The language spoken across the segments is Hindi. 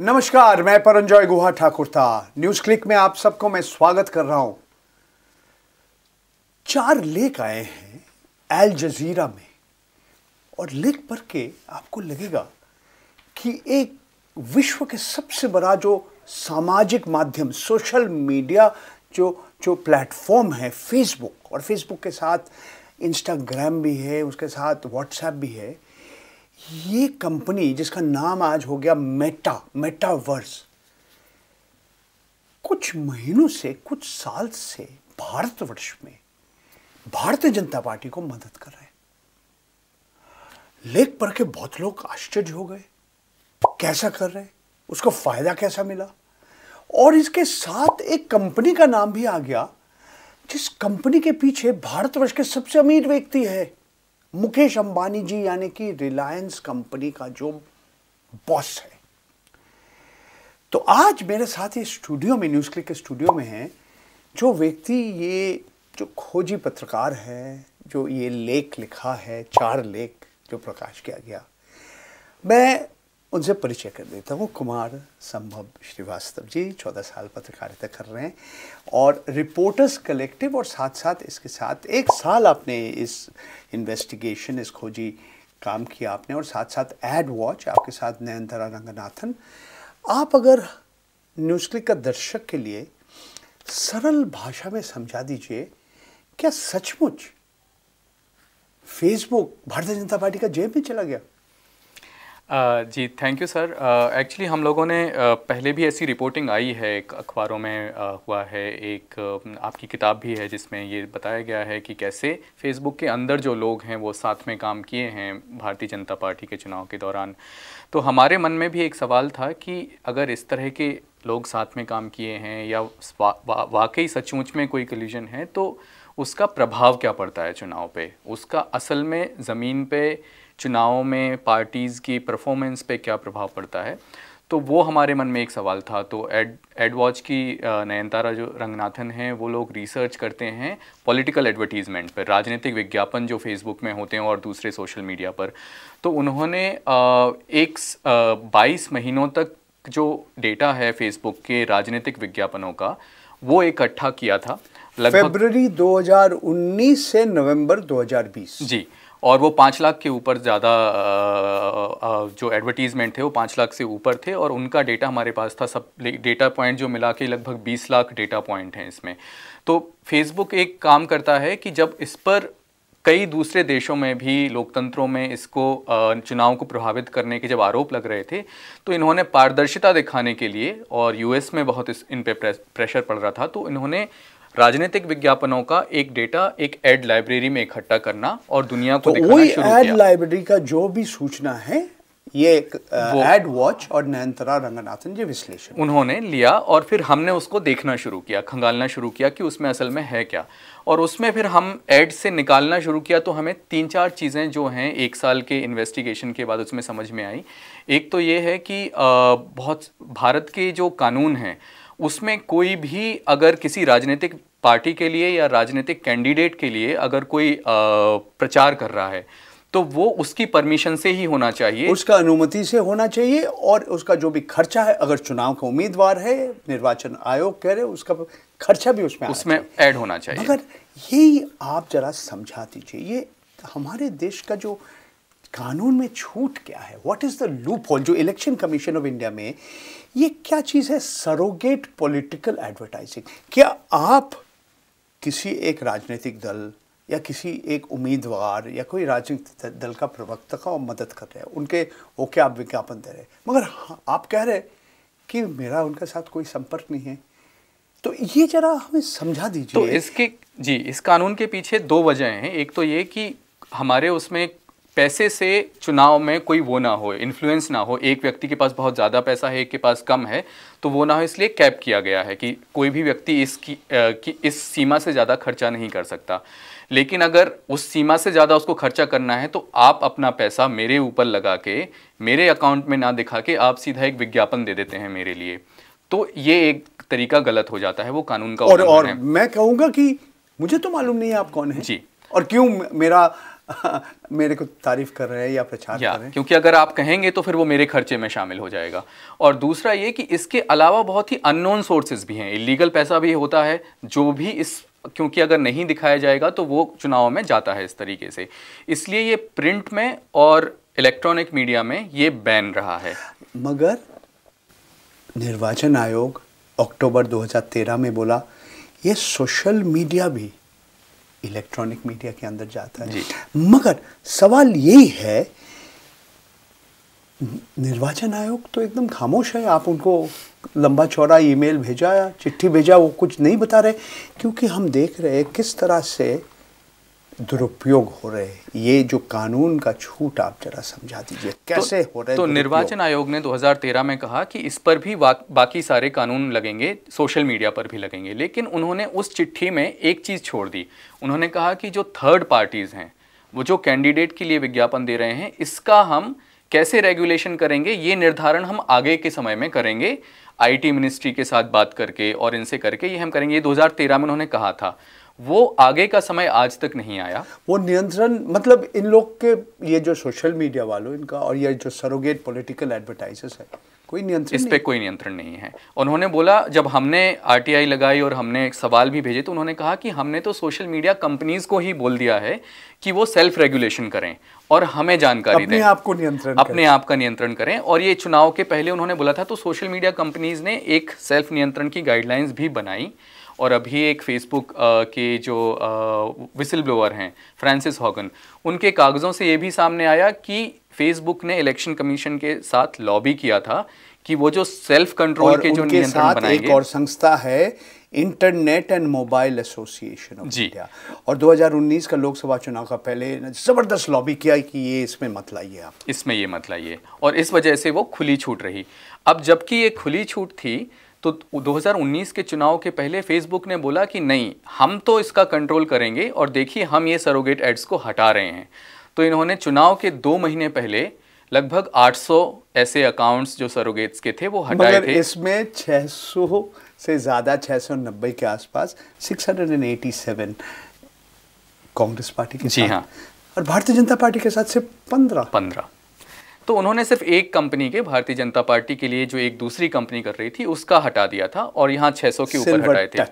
नमस्कार मैं परंजॉय गुहा ठाकुर था न्यूज क्लिक में आप सबको मैं स्वागत कर रहा हूं चार लेख आए हैं एल जजीरा में और लेख पढ़ के आपको लगेगा कि एक विश्व के सबसे बड़ा जो सामाजिक माध्यम सोशल मीडिया जो जो प्लेटफॉर्म है फेसबुक और फेसबुक के साथ इंस्टाग्राम भी है उसके साथ व्हाट्सएप भी है ये कंपनी जिसका नाम आज हो गया मेटा मेटावर्स कुछ महीनों से कुछ साल से भारतवर्ष में भारतीय जनता पार्टी को मदद कर रहे हैं लेख पढ़ के बहुत लोग आश्चर्य हो गए कैसा कर रहे उसको फायदा कैसा मिला और इसके साथ एक कंपनी का नाम भी आ गया जिस कंपनी के पीछे भारतवर्ष के सबसे अमीर व्यक्ति है मुकेश अंबानी जी यानी कि रिलायंस कंपनी का जो बॉस है तो आज मेरे साथ ये स्टूडियो में न्यूज़ क्लिक के स्टूडियो में है जो व्यक्ति ये जो खोजी पत्रकार है जो ये लेख लिखा है चार लेख जो प्रकाश किया गया मैं उनसे परिचय कर देता हूँ कुमार संभव श्रीवास्तव जी चौदह साल पत्रकारिता कर रहे हैं और रिपोर्टर्स कलेक्टिव और साथ साथ इसके साथ एक साल आपने इस इन्वेस्टिगेशन इस खोजी काम किया आपने और साथ साथ एड वॉच आपके साथ नयनतरा रंगनाथन आप अगर न्यूज़ क्लिक का दर्शक के लिए सरल भाषा में समझा दीजिए क्या सचमुच फेसबुक भारतीय जनता पार्टी का जेब में चला गया जी थैंक यू सर एक्चुअली हम लोगों ने पहले भी ऐसी रिपोर्टिंग आई है एक अखबारों में हुआ है एक आपकी किताब भी है जिसमें ये बताया गया है कि कैसे फेसबुक के अंदर जो लोग हैं वो साथ में काम किए हैं भारतीय जनता पार्टी के चुनाव के दौरान तो हमारे मन में भी एक सवाल था कि अगर इस तरह के लोग साथ में काम किए हैं या वा, वाकई सचमुच में कोई कलिजन है तो उसका प्रभाव क्या पड़ता है चुनाव पे उसका असल में ज़मीन पे चुनावों में पार्टीज़ की परफॉर्मेंस पे क्या प्रभाव पड़ता है तो वो हमारे मन में एक सवाल था तो एड एड वॉच की नयनतारा जो रंगनाथन हैं वो लोग रिसर्च करते हैं पॉलिटिकल एडवर्टीज़मेंट पर राजनीतिक विज्ञापन जो फेसबुक में होते हैं और दूसरे सोशल मीडिया पर तो उन्होंने एक बाईस महीनों तक जो डेटा है फेसबुक के राजनीतिक विज्ञापनों का वो इकट्ठा किया था लगभग फरवरी 2019 से नवंबर 2020 जी और वो पाँच लाख के ऊपर ज़्यादा जो एडवर्टीज़मेंट थे वो पाँच लाख से ऊपर थे और उनका डेटा हमारे पास था सब डेटा पॉइंट जो मिला के लगभग बीस लाख डेटा पॉइंट हैं इसमें तो फेसबुक एक काम करता है कि जब इस पर कई दूसरे देशों में भी लोकतंत्रों में इसको चुनाव को प्रभावित करने के जब आरोप लग रहे थे तो इन्होंने पारदर्शिता दिखाने के लिए और यूएस में बहुत इस इन पे प्रेशर पड़ रहा था तो इन्होंने राजनीतिक विज्ञापनों का एक डेटा एक एड लाइब्रेरी में इकट्ठा करना और दुनिया को तो एड लाइब्रेरी का जो भी सूचना है ये एक एड वॉच और नयनतरा रंगनाथन जी विश्लेषण उन्होंने लिया और फिर हमने उसको देखना शुरू किया खंगालना शुरू किया कि उसमें असल में है क्या और उसमें फिर हम एड से निकालना शुरू किया तो हमें तीन चार चीज़ें जो हैं एक साल के इन्वेस्टिगेशन के बाद उसमें समझ में आई एक तो ये है कि बहुत भारत के जो कानून हैं उसमें कोई भी अगर किसी राजनीतिक पार्टी के लिए या राजनीतिक कैंडिडेट के लिए अगर कोई प्रचार कर रहा है तो वो उसकी परमिशन से ही होना चाहिए उसका अनुमति से होना चाहिए और उसका जो भी खर्चा है अगर चुनाव का उम्मीदवार है निर्वाचन आयोग कह रहे उसका खर्चा भी उसमें उसमें ऐड होना चाहिए मगर यही आप जरा समझा दीजिए ये हमारे देश का जो कानून में छूट क्या है what is the loophole जो इलेक्शन कमीशन ऑफ इंडिया में ये क्या चीज़ है सरोगेट पॉलिटिकल एडवर्टाइजिंग क्या आप किसी एक राजनीतिक दल या किसी एक उम्मीदवार या कोई राजनीतिक दल का प्रवक्ता का मदद कर रहे हैं उनके ओके आप विज्ञापन दे रहे हैं मगर हाँ, आप कह रहे कि मेरा उनके साथ कोई संपर्क नहीं है तो ये जरा हमें समझा तो दीजिए तो इसके जी इस कानून के पीछे दो वजह हैं एक तो ये कि हमारे उसमें पैसे से चुनाव में कोई वो ना हो इन्फ्लुएंस ना हो एक व्यक्ति के पास बहुत ज़्यादा पैसा है एक के पास कम है तो वो ना हो इसलिए कैप किया गया है कि कोई भी व्यक्ति इसकी आ, कि इस सीमा से ज़्यादा खर्चा नहीं कर सकता लेकिन अगर उस सीमा से ज़्यादा उसको खर्चा करना है तो आप अपना पैसा मेरे ऊपर लगा के मेरे अकाउंट में ना दिखा के आप सीधा एक विज्ञापन दे देते हैं मेरे लिए तो ये एक तरीका गलत हो जाता है वो कानून का और, और मैं कहूँगा कि मुझे तो मालूम नहीं है आप कौन है जी और क्यों मेरा मेरे को तारीफ कर रहे हैं या प्रचार कर रहे हैं क्योंकि अगर आप कहेंगे तो फिर वो मेरे खर्चे में शामिल हो जाएगा और दूसरा ये कि इसके अलावा बहुत ही अननोन सोर्सेज भी हैं इलीगल पैसा भी होता है जो भी इस क्योंकि अगर नहीं दिखाया जाएगा तो वो चुनाव में जाता है इस तरीके से इसलिए ये प्रिंट में और इलेक्ट्रॉनिक मीडिया में ये बैन रहा है मगर निर्वाचन आयोग अक्टूबर 2013 में बोला ये सोशल मीडिया भी इलेक्ट्रॉनिक मीडिया के अंदर जाता है मगर सवाल यही है निर्वाचन आयोग तो एकदम खामोश है आप उनको लंबा चौड़ा ईमेल भेजा चिट्ठी भेजा वो कुछ नहीं बता रहे क्योंकि हम देख रहे हैं किस तरह से दुरुपयोग हो रहे हैं ये जो कानून का छूट आप जरा समझा दीजिए तो- कैसे तो, हो रहे तो निर्वाचन आयोग ने 2013 में कहा कि इस पर भी बाकी सारे कानून लगेंगे सोशल मीडिया पर भी लगेंगे लेकिन उन्होंने उस चिट्ठी में एक चीज़ छोड़ दी उन्होंने कहा कि जो थर्ड पार्टीज़ हैं वो जो कैंडिडेट के लिए विज्ञापन दे रहे हैं इसका हम कैसे रेगुलेशन करेंगे ये निर्धारण हम आगे के समय में करेंगे आईटी मिनिस्ट्री के साथ बात करके और इनसे करके ये हम करेंगे ये 2013 में उन्होंने कहा था वो आगे का समय आज तक नहीं आया वो नियंत्रण मतलब इन लोग के ये जो सोशल मीडिया वालों इनका और ये जो सरोगेट पॉलिटिकल एडवर्टाइजर्स है कोई नियंत्रण इस पर कोई नियंत्रण नहीं है उन्होंने बोला जब हमने आरटीआई लगाई और हमने सवाल भी भेजे तो उन्होंने कहा कि हमने तो सोशल मीडिया कंपनीज को ही बोल दिया है कि वो सेल्फ रेगुलेशन करें और हमें जानकारी अपने दें आप को नियंत्रण अपने आप का नियंत्रण करें और ये चुनाव के पहले उन्होंने बोला था तो सोशल मीडिया कंपनीज ने एक सेल्फ नियंत्रण की गाइडलाइंस भी बनाई और अभी एक फेसबुक के जो विसिल ब्लोअर हैं फ्रांसिस हॉगन उनके कागज़ों से ये भी सामने आया कि फेसबुक ने इलेक्शन कमीशन के साथ लॉबी किया था कि वो जो सेल्फ कंट्रोल के जो नियंत्रण एक और संस्था है Internet and Mobile Association of India और 2019 का लोकसभा चुनाव का पहले ज़बरदस्त लॉबी किया कि ये इसमें मत लाइए आप इसमें ये मत लाइए और इस वजह से वो खुली छूट रही अब जबकि ये खुली छूट थी तो 2019 के चुनाव के पहले फेसबुक ने बोला कि नहीं हम तो इसका कंट्रोल करेंगे और देखिए हम ये सरोगेट एड्स को हटा रहे हैं तो इन्होंने चुनाव के दो महीने पहले लगभग 800 ऐसे अकाउंट्स जो सरोगेट्स के थे वो हटाए थे इसमें 600 से ज़्यादा 690 के आसपास 687 कांग्रेस पार्टी के जी हाँ और भारतीय जनता पार्टी के साथ सिर्फ पंद्रह पंद्रह तो उन्होंने सिर्फ एक कंपनी के भारतीय जनता पार्टी के लिए जो एक दूसरी कंपनी कर रही थी उसका हटा दिया था और यहाँ छह के ऊपर हटाए थे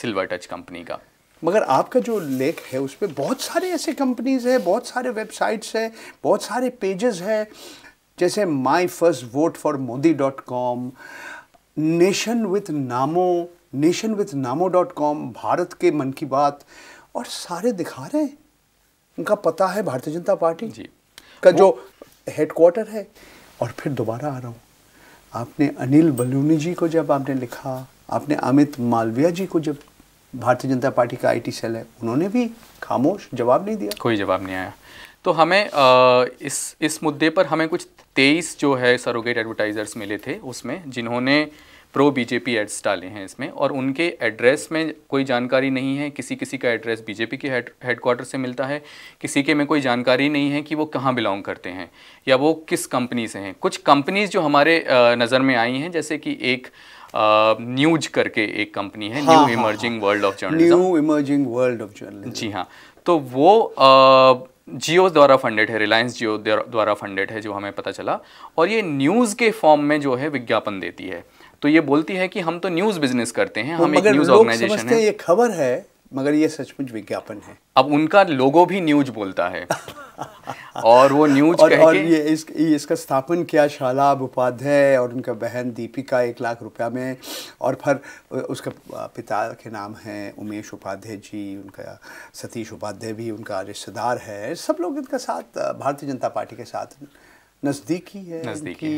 सिल्वर टच कंपनी का मगर आपका जो लेख है पर बहुत सारे ऐसे कंपनीज हैं बहुत सारे वेबसाइट्स हैं बहुत सारे पेजेस हैं जैसे my first vote for Modi dot com nation with NaMo nation with NaMo dot com Bharat के मन की बात और सारे दिखा रहे हैं उनका पता है भारतीय जनता पार्टी जी का जो हेडक्वार्टर है और फिर दोबारा आ रहा हूँ आपने अनिल बलूनी जी को जब आपने लिखा आपने अमित मालविया जी को जब भारतीय जनता पार्टी का आईटी सेल है उन्होंने भी खामोश जवाब नहीं दिया कोई जवाब नहीं आया तो हमें आ, इस इस मुद्दे पर हमें कुछ तेईस जो है सरोगेट एडवर्टाइज़र्स मिले थे उसमें जिन्होंने प्रो बीजेपी एड्स डाले हैं इसमें और उनके एड्रेस में कोई जानकारी नहीं है किसी किसी का एड्रेस बीजेपी के हेडक्वार्टर से मिलता है किसी के में कोई जानकारी नहीं है कि वो कहाँ बिलोंग करते हैं या वो किस कंपनी से हैं कुछ कंपनीज जो हमारे नज़र में आई हैं जैसे कि एक न्यूज करके एक कंपनी है new emerging world of journalism new emerging world of journalism जी हाँ तो वो आ, जियो द्वारा फंडेड है रिलायंस जियो द्वारा फंडेड है जो हमें पता चला और ये न्यूज़ के फॉर्म में जो है विज्ञापन देती है तो ये बोलती है कि हम तो न्यूज बिजनेस करते हैं तो हम एक न्यूज ऑर्गेनाइजेशन है ये खबर है मगर ये सचमुच विज्ञापन है अब उनका लोगो भी न्यूज बोलता है और वो न्यूज और, और ये इस ये इसका स्थापन किया शालाब उपाध्याय और उनका बहन दीपिका एक लाख रुपया में और फिर उसका पिता के नाम है उमेश उपाध्याय जी उनका सतीश उपाध्याय भी उनका रिश्तेदार है सब लोग इनका साथ भारतीय जनता पार्टी के साथ नज़दीकी है नज़दीकी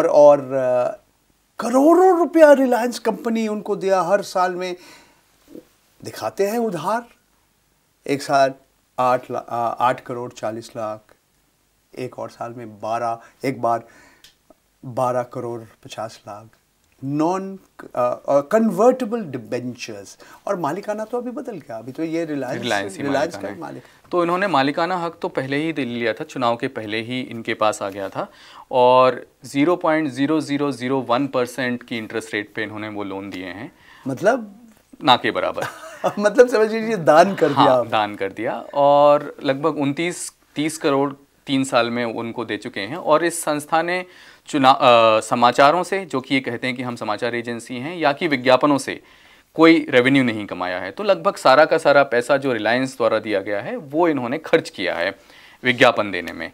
और और करोड़ों रुपया रिलायंस कंपनी उनको दिया हर साल में दिखाते हैं उधार एक साल आठ आठ करोड़ चालीस लाख एक और साल में बारह एक बार बारह करोड़ पचास लाख नॉन कन्वर्टेबल डिबेंचर्स और मालिकाना तो अभी बदल गया अभी तो ये रिलायंस रिलायंस का मालिक तो इन्होंने मालिकाना हक तो पहले ही दे लिया था चुनाव के पहले ही इनके पास आ गया था और 0.0001 परसेंट की इंटरेस्ट रेट पे इन्होंने वो लोन दिए हैं मतलब ना के बराबर मतलब समझ लीजिए दान कर दिया हाँ, दान कर दिया और लगभग उनतीस तीस करोड़ तीन साल में उनको दे चुके हैं और इस संस्था ने चुनाव समाचारों से जो कि ये कहते हैं कि हम समाचार एजेंसी हैं या कि विज्ञापनों से कोई रेवेन्यू नहीं कमाया है तो लगभग सारा का सारा पैसा जो रिलायंस द्वारा दिया गया है वो इन्होंने खर्च किया है विज्ञापन देने में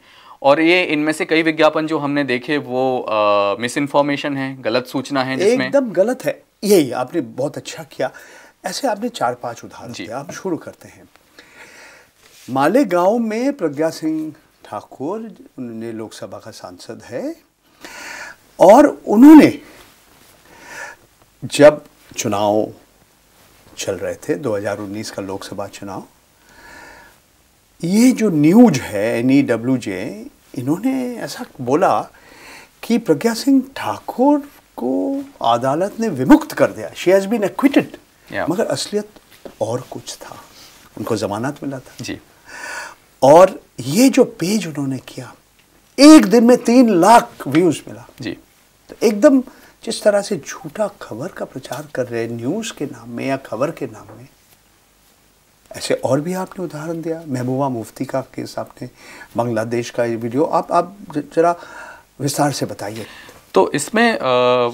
और ये इनमें से कई विज्ञापन जो हमने देखे वो मिस इन्फॉर्मेशन है गलत सूचना है जिसमें एकदम गलत है यही आपने बहुत अच्छा किया ऐसे आपने चार पांच उदाहरण दिए आप शुरू करते हैं मालेगांव में प्रज्ञा सिंह ठाकुर उन्होंने लोकसभा का सांसद है और उन्होंने जब चुनाव चल रहे थे 2019 का लोकसभा चुनाव ये जो न्यूज है एन ई डब्ल्यू जे इन्होंने ऐसा बोला कि प्रज्ञा सिंह ठाकुर को अदालत ने विमुक्त कर दिया शी हैज़ बीन एक्विटेड मगर असलियत और कुछ था उनको जमानत मिला था जी और ये जो पेज उन्होंने किया एक दिन में तीन लाख व्यूज मिला जी तो एकदम जिस तरह से झूठा खबर का प्रचार कर रहे हैं न्यूज़ के नाम में या खबर के नाम में ऐसे और भी आपने उदाहरण दिया महबूबा मुफ्ती का केस आपने बांग्लादेश का ये वीडियो आप आप जरा विस्तार से बताइए तो इसमें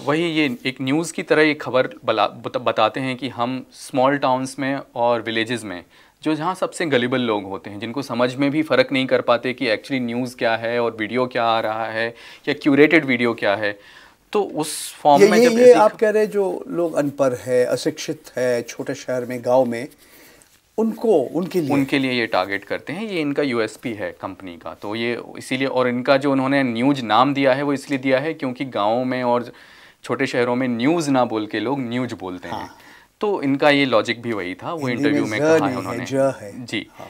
वही ये एक न्यूज़ की तरह ये खबर बताते हैं कि हम स्मॉल टाउन्स में और विलेजेस में जो जहाँ सबसे गलीबल लोग होते हैं जिनको समझ में भी फ़र्क नहीं कर पाते कि एक्चुअली न्यूज़ क्या है और वीडियो क्या आ रहा है या क्यूरेटेड वीडियो क्या है तो उस फॉर्म में ये, जब ये आप कह रहे जो लोग अनपढ़ है अशिक्षित है छोटे शहर में गांव में उनको उनके लिए उनके लिए ये टारगेट करते हैं ये इनका यूएसपी है कंपनी का तो ये इसीलिए और इनका जो उन्होंने न्यूज नाम दिया है वो इसलिए दिया है क्योंकि गाँव में और छोटे शहरों में न्यूज़ ना बोल के लोग न्यूज बोलते हैं हाँ। तो इनका ये लॉजिक भी वही था वो इंटरव्यू में कहा है उन्होंने जी हाँ।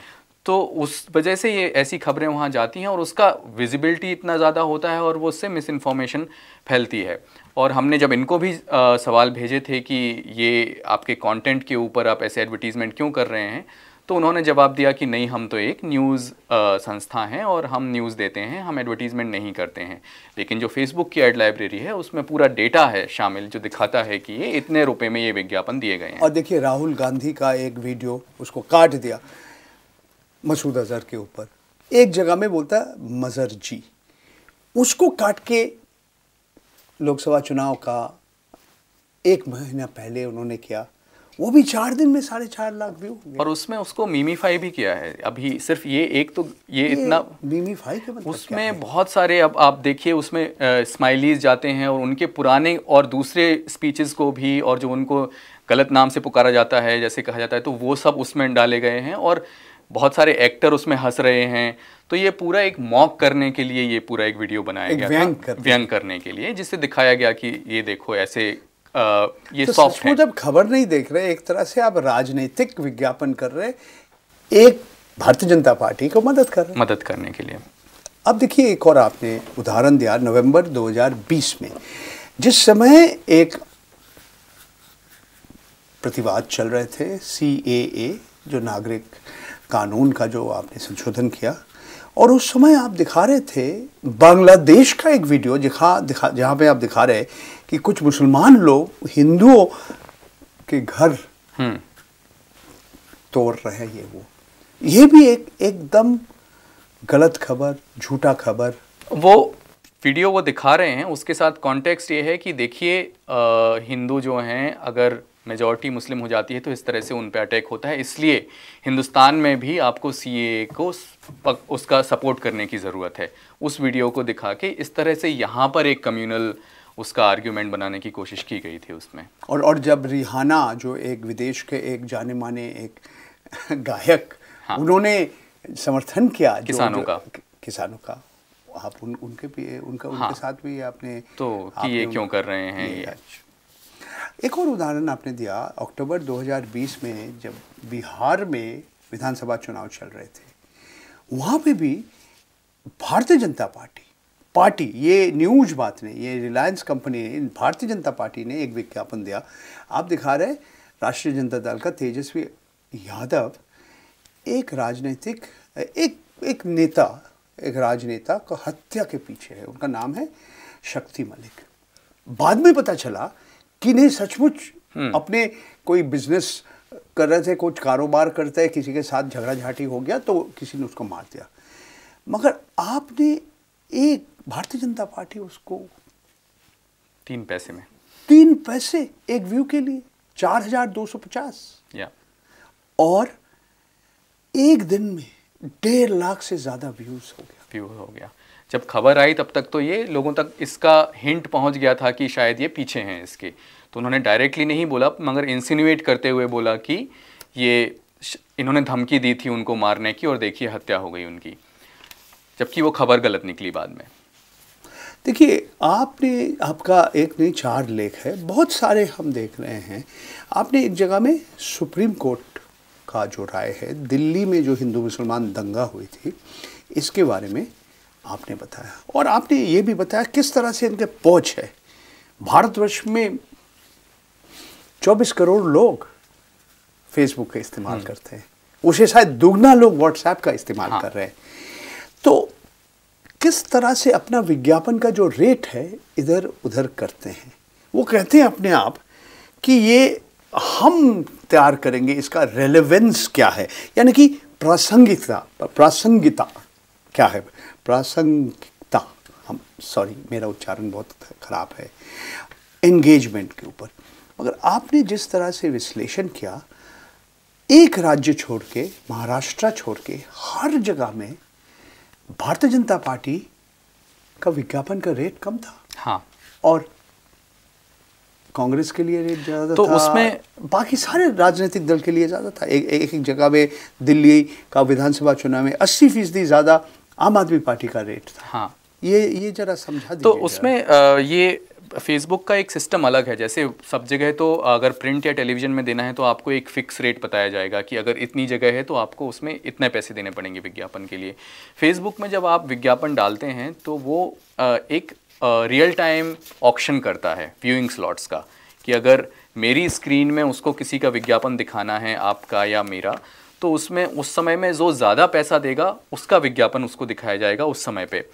तो उस वजह से ये ऐसी खबरें वहाँ जाती हैं और उसका विजिबिलिटी इतना ज़्यादा होता है और वो उससे मिस इन्फॉर्मेशन फैलती है और हमने जब इनको भी आ, सवाल भेजे थे कि ये आपके कंटेंट के ऊपर आप ऐसे एडवर्टीज़मेंट क्यों कर रहे हैं तो उन्होंने जवाब दिया कि नहीं हम तो एक न्यूज़ संस्था हैं और हम न्यूज़ देते हैं हम एडवर्टीज़मेंट नहीं करते हैं लेकिन जो फेसबुक की एड लाइब्रेरी है उसमें पूरा डेटा है शामिल जो दिखाता है कि ये इतने रुपए में ये विज्ञापन दिए गए हैं और देखिए राहुल गांधी का एक वीडियो उसको काट दिया मसूद अजहर के ऊपर एक जगह में बोलता मजहर जी उसको काट के लोकसभा चुनाव का एक महीना पहले उन्होंने किया वो भी चार दिन में साढ़े चार लाख व्यू और उसमें उसको मीमीफाई भी किया है अभी सिर्फ ये एक तो ये, ये इतना मीमीफाई के मतलब उसमें बहुत सारे अब आप देखिए उसमें स्माइलीज जाते हैं और उनके पुराने और दूसरे स्पीचेस को भी और जो उनको गलत नाम से पुकारा जाता है जैसे कहा जाता है तो वो सब उसमें डाले गए हैं और बहुत सारे एक्टर उसमें हंस रहे हैं तो ये पूरा एक मॉक करने के लिए ये पूरा एक वीडियो बनाया गया व्यंग, कर व्यंग करने के लिए जिससे दिखाया गया कि ये देखो ऐसे आ, ये तो सॉफ्ट जब खबर नहीं देख रहे एक तरह से आप राजनीतिक विज्ञापन कर रहे एक भारतीय जनता पार्टी को मदद कर रहे मदद करने के लिए अब देखिए एक और आपने उदाहरण दिया नवंबर 2020 में जिस समय एक प्रतिवाद चल रहे थे सी जो नागरिक कानून का जो आपने संशोधन किया और उस समय आप दिखा रहे थे बांग्लादेश का एक वीडियो दिखा दिखा जहाँ पे आप दिखा रहे कि कुछ मुसलमान लोग हिंदुओं के घर हम्म। तोड़ रहे हैं ये वो ये भी एक एकदम गलत खबर झूठा खबर वो वीडियो वो दिखा रहे हैं उसके साथ कॉन्टेक्स्ट ये है कि देखिए हिंदू जो हैं अगर मेजॉरिटी मुस्लिम हो जाती है तो इस तरह से उन पर अटैक होता है इसलिए हिंदुस्तान में भी आपको सी को उसका सपोर्ट करने की ज़रूरत है उस वीडियो को दिखा के इस तरह से यहाँ पर एक कम्यूनल उसका आर्ग्यूमेंट बनाने की कोशिश की गई थी उसमें और और जब रिहाना जो एक विदेश के एक जाने माने एक गायक हाँ। उन्होंने समर्थन किया किसानों जो, का किसानों का आप उन, उनके भी उनका हाँ। उनके साथ भी आपने तो कि ये क्यों कर रहे हैं ये अच्छा। एक और उदाहरण आपने दिया अक्टूबर 2020 में जब बिहार में विधानसभा चुनाव चल रहे थे वहाँ पे भी भारतीय जनता पार्टी पार्टी ये न्यूज बात ने ये रिलायंस कंपनी ने भारतीय जनता पार्टी ने एक विज्ञापन दिया आप दिखा रहे राष्ट्रीय जनता दल का तेजस्वी यादव एक राजनीतिक एक एक नेता एक राजनेता का हत्या के पीछे है उनका नाम है शक्ति मलिक बाद में पता चला कि नहीं सचमुच हम्म। अपने कोई बिजनेस कर रहे थे कुछ कारोबार करते हैं किसी के साथ झगड़ा झाटी हो गया तो किसी ने उसको मार दिया मगर आपने एक भारतीय जनता पार्टी उसको तीन पैसे में तीन पैसे एक व्यू के लिए चार हजार दो सौ पचास और एक दिन में डेढ़ लाख से ज्यादा व्यूज हो गया व्यूज हो गया जब खबर आई तब तक तो ये लोगों तक इसका हिंट पहुंच गया था कि शायद ये पीछे हैं इसके तो उन्होंने डायरेक्टली नहीं बोला मगर इंसिनुएट करते हुए बोला कि ये इन्होंने धमकी दी थी उनको मारने की और देखिए हत्या हो गई उनकी जबकि वो खबर गलत निकली बाद में देखिए आपने आपका एक नहीं चार लेख है बहुत सारे हम देख रहे हैं आपने एक जगह में सुप्रीम कोर्ट का जो राय है दिल्ली में जो हिंदू मुसलमान दंगा हुई थी इसके बारे में आपने बताया और आपने ये भी बताया किस तरह से इनके पहुंच है भारतवर्ष में 24 करोड़ लोग फेसबुक का इस्तेमाल हम्म। करते हैं उसे शायद दुगना लोग व्हाट्सएप का इस्तेमाल हाँ। कर रहे हैं तो किस तरह से अपना विज्ञापन का जो रेट है इधर उधर करते हैं वो कहते हैं अपने आप कि ये हम तैयार करेंगे इसका रेलेवेंस क्या है यानी कि प्रासंगिकता प्रासंगिकता क्या है प्रासंगिकता हम सॉरी मेरा उच्चारण बहुत खराब है एंगेजमेंट के ऊपर मगर आपने जिस तरह से विश्लेषण किया एक राज्य छोड़ के महाराष्ट्र छोड़ के हर जगह में भारतीय जनता पार्टी का विज्ञापन का रेट कम था हाँ और कांग्रेस के लिए रेट ज़्यादा तो था उसमें बाकी सारे राजनीतिक दल के लिए ज़्यादा था एक एक, एक जगह में दिल्ली का विधानसभा चुनाव में अस्सी फीसदी ज़्यादा आम आदमी पार्टी का रेट था हाँ ये ये जरा समझा तो उसमें ये फेसबुक का एक सिस्टम अलग है जैसे सब जगह तो अगर प्रिंट या टेलीविजन में देना है तो आपको एक फ़िक्स रेट बताया जाएगा कि अगर इतनी जगह है तो आपको उसमें इतने पैसे देने पड़ेंगे विज्ञापन के लिए फेसबुक में जब आप विज्ञापन डालते हैं तो वो एक रियल टाइम ऑप्शन करता है व्यूइंग स्लॉट्स का कि अगर मेरी स्क्रीन में उसको किसी का विज्ञापन दिखाना है आपका या मेरा तो उसमें उस समय में जो ज़्यादा पैसा देगा उसका विज्ञापन उसको दिखाया जाएगा उस समय पे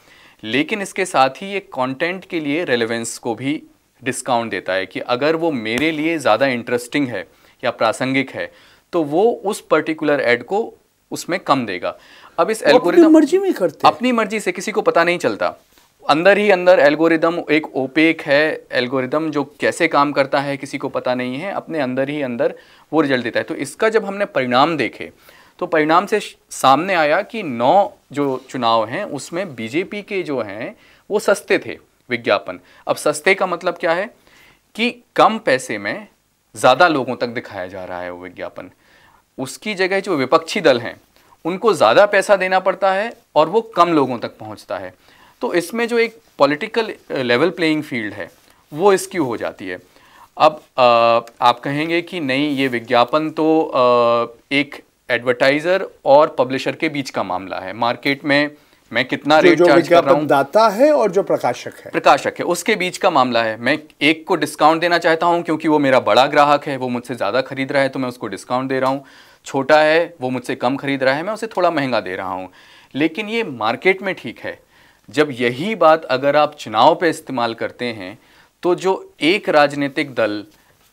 लेकिन इसके साथ ही ये कंटेंट के लिए रेलेवेंस को भी डिस्काउंट देता है कि अगर वो मेरे लिए ज़्यादा इंटरेस्टिंग है या प्रासंगिक है तो वो उस पर्टिकुलर एड को उसमें कम देगा अब इस एल्गोरिथम मर्जी में करते अपनी मर्जी से किसी को पता नहीं चलता अंदर ही अंदर एल्गोरिदम एक ओपेक है एल्गोरिदम जो कैसे काम करता है किसी को पता नहीं है अपने अंदर ही अंदर वो रिजल्ट देता है तो इसका जब हमने परिणाम देखे तो परिणाम से सामने आया कि नौ जो चुनाव हैं उसमें बीजेपी के जो हैं वो सस्ते थे विज्ञापन अब सस्ते का मतलब क्या है कि कम पैसे में ज़्यादा लोगों तक दिखाया जा रहा है वो विज्ञापन उसकी जगह जो विपक्षी दल हैं उनको ज़्यादा पैसा देना पड़ता है और वो कम लोगों तक पहुंचता है तो इसमें जो एक पॉलिटिकल लेवल प्लेइंग फील्ड है वो स्क्यू हो जाती है अब uh, आप कहेंगे कि नहीं ये विज्ञापन तो uh, एक एडवर्टाइज़र और पब्लिशर के बीच का मामला है मार्केट में मैं कितना रेट चार्ज कर रहा हूँ दाता है और जो प्रकाशक है प्रकाशक है उसके बीच का मामला है मैं एक को डिस्काउंट देना चाहता हूँ क्योंकि वो मेरा बड़ा ग्राहक है वो मुझसे ज़्यादा खरीद रहा है तो मैं उसको डिस्काउंट दे रहा हूँ छोटा है वो मुझसे कम खरीद रहा है मैं उसे थोड़ा महंगा दे रहा हूँ लेकिन ये मार्केट में ठीक है जब यही बात अगर आप चुनाव पे इस्तेमाल करते हैं तो जो एक राजनीतिक दल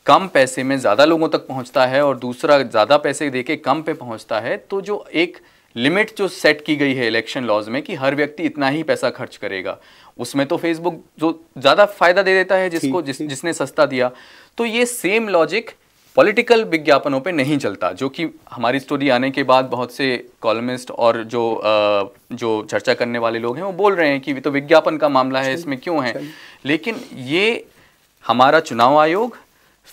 कम पैसे में ज़्यादा लोगों तक पहुंचता है और दूसरा ज़्यादा पैसे दे के कम पे पहुंचता है तो जो एक लिमिट जो सेट की गई है इलेक्शन लॉज में कि हर व्यक्ति इतना ही पैसा खर्च करेगा उसमें तो फेसबुक जो ज़्यादा फायदा दे देता है जिसको जिस जिसने सस्ता दिया तो ये सेम लॉजिक पॉलिटिकल विज्ञापनों पे नहीं चलता जो कि हमारी स्टोरी आने के बाद बहुत से कॉलमिस्ट और जो जो चर्चा करने वाले लोग हैं वो बोल रहे हैं कि तो विज्ञापन का मामला है इसमें क्यों है लेकिन ये हमारा चुनाव आयोग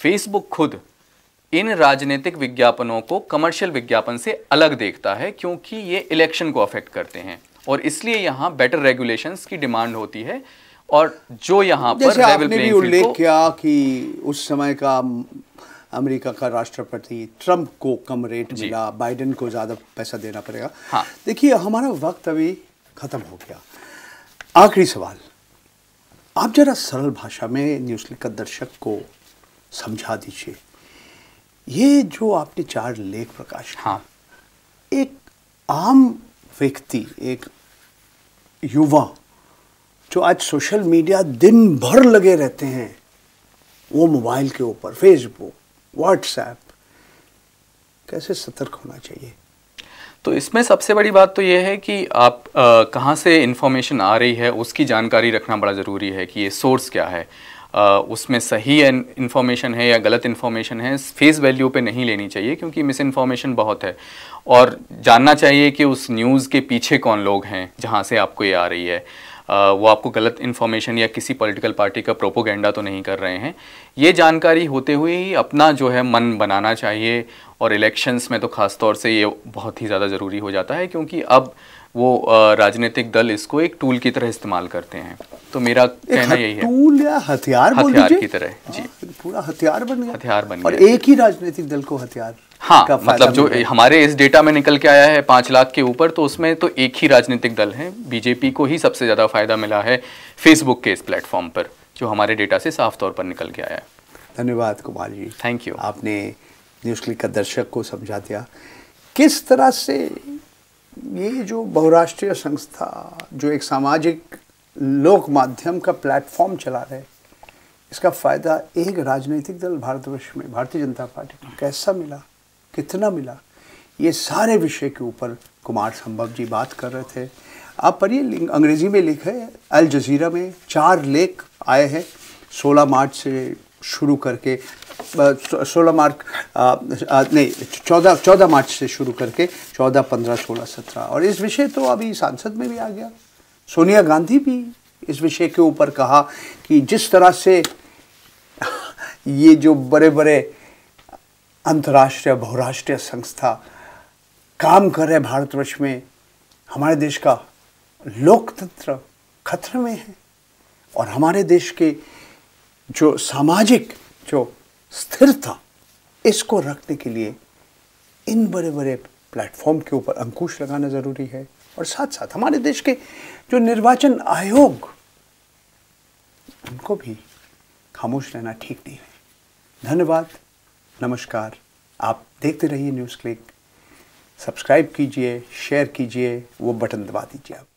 फेसबुक खुद इन राजनीतिक विज्ञापनों को कमर्शियल विज्ञापन से अलग देखता है क्योंकि ये इलेक्शन को अफेक्ट करते हैं और इसलिए यहाँ बेटर रेगुलेशंस की डिमांड होती है और जो यहाँ पर आपने भी उल्लेख किया कि उस समय का अमेरिका का राष्ट्रपति ट्रंप को कम रेट मिला बाइडेन को ज़्यादा पैसा देना पड़ेगा हाँ। देखिए हमारा वक्त अभी ख़त्म हो गया आखिरी सवाल आप जरा सरल भाषा में न्यूज़ लिखकर दर्शक को समझा दीजिए ये जो आपने चार लेख प्रकाश हाँ एक आम व्यक्ति एक युवा जो आज सोशल मीडिया दिन भर लगे रहते हैं वो मोबाइल के ऊपर फेसबुक व्हाट्सएप कैसे सतर्क होना चाहिए तो इसमें सबसे बड़ी बात तो यह है कि आप कहाँ से इन्फॉर्मेशन आ रही है उसकी जानकारी रखना बड़ा ज़रूरी है कि ये सोर्स क्या है आ, उसमें सही इन्फॉर्मेशन है या गलत इन्फॉर्मेशन है फेस वैल्यू पे नहीं लेनी चाहिए क्योंकि मिस इन्फॉर्मेशन बहुत है और जानना चाहिए कि उस न्यूज़ के पीछे कौन लोग हैं जहाँ से आपको ये आ रही है वो आपको गलत इन्फॉर्मेशन या किसी पॉलिटिकल पार्टी का प्रोपोगेंडा तो नहीं कर रहे हैं ये जानकारी होते हुए ही अपना जो है मन बनाना चाहिए और इलेक्शंस में तो ख़ास तौर से ये बहुत ही ज़्यादा ज़रूरी हो जाता है क्योंकि अब वो राजनीतिक दल इसको एक टूल की तरह इस्तेमाल करते हैं तो मेरा कहना यही है टूल या हथियार हथियार की तरह जी हाँ, पूरा हथियार बन गया हथियार बन गया और एक ही राजनीतिक दल को हथियार हाँ मतलब जो हमारे इस डेटा में निकल के आया है पाँच लाख के ऊपर तो उसमें तो एक ही राजनीतिक दल है बीजेपी को ही सबसे ज़्यादा फायदा मिला है फेसबुक के इस प्लेटफॉर्म पर जो हमारे डेटा से साफ तौर पर निकल के आया है धन्यवाद कुमार जी थैंक यू आपने न्यूज़ क्लिक का दर्शक को समझा दिया किस तरह से ये जो बहुराष्ट्रीय संस्था जो एक सामाजिक लोक माध्यम का प्लेटफॉर्म चला रहे इसका फ़ायदा एक राजनीतिक दल भारतवर्ष में भारतीय जनता पार्टी को कैसा मिला कितना मिला ये सारे विषय के ऊपर कुमार संभव जी बात कर रहे थे आप पढ़िए अंग्रेज़ी में लिखे अल जजीरा में चार लेख आए हैं 16 मार्च से शुरू करके सोलह मार्च नहीं चौदह चौदह मार्च से शुरू करके चौदह पंद्रह सोलह सत्रह और इस विषय तो अभी सांसद में भी आ गया सोनिया गांधी भी इस विषय के ऊपर कहा कि जिस तरह से ये जो बड़े बड़े अंतर्राष्ट्रीय बहुराष्ट्रीय संस्था काम कर रहे भारतवर्ष में हमारे देश का लोकतंत्र खतरे में है और हमारे देश के जो सामाजिक जो स्थिरता इसको रखने के लिए इन बड़े बड़े प्लेटफॉर्म के ऊपर अंकुश लगाना ज़रूरी है और साथ साथ हमारे देश के जो निर्वाचन आयोग उनको भी खामोश रहना ठीक नहीं है धन्यवाद नमस्कार आप देखते रहिए न्यूज़ क्लिक सब्सक्राइब कीजिए शेयर कीजिए वो बटन दबा दीजिए आप